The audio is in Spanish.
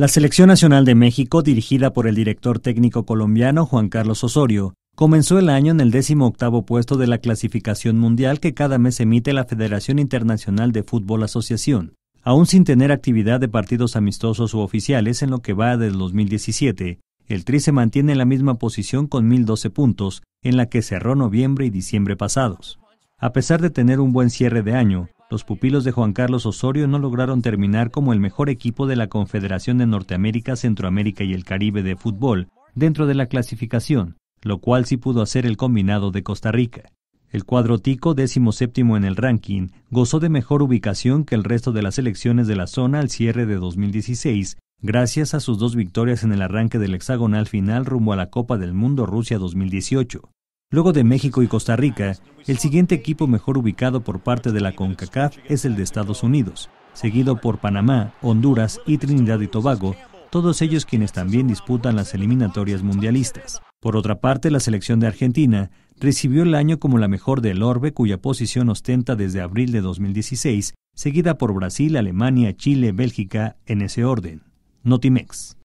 La Selección Nacional de México, dirigida por el director técnico colombiano Juan Carlos Osorio, comenzó el año en el 18 puesto de la clasificación mundial que cada mes emite la Federación Internacional de Fútbol Asociación, aún sin tener actividad de partidos amistosos u oficiales en lo que va del 2017. El Tri se mantiene en la misma posición con 1.012 puntos, en la que cerró noviembre y diciembre pasados. A pesar de tener un buen cierre de año, los pupilos de Juan Carlos Osorio no lograron terminar como el mejor equipo de la Confederación de Norteamérica, Centroamérica y el Caribe de fútbol dentro de la clasificación, lo cual sí pudo hacer el combinado de Costa Rica. El cuadro tico, décimo séptimo en el ranking, gozó de mejor ubicación que el resto de las selecciones de la zona al cierre de 2016, gracias a sus dos victorias en el arranque del hexagonal final rumbo a la Copa del Mundo Rusia 2018. Luego de México y Costa Rica, el siguiente equipo mejor ubicado por parte de la CONCACAF es el de Estados Unidos, seguido por Panamá, Honduras y Trinidad y Tobago, todos ellos quienes también disputan las eliminatorias mundialistas. Por otra parte, la selección de Argentina recibió el año como la mejor del orbe cuya posición ostenta desde abril de 2016, seguida por Brasil, Alemania, Chile, Bélgica, en ese orden. Notimex.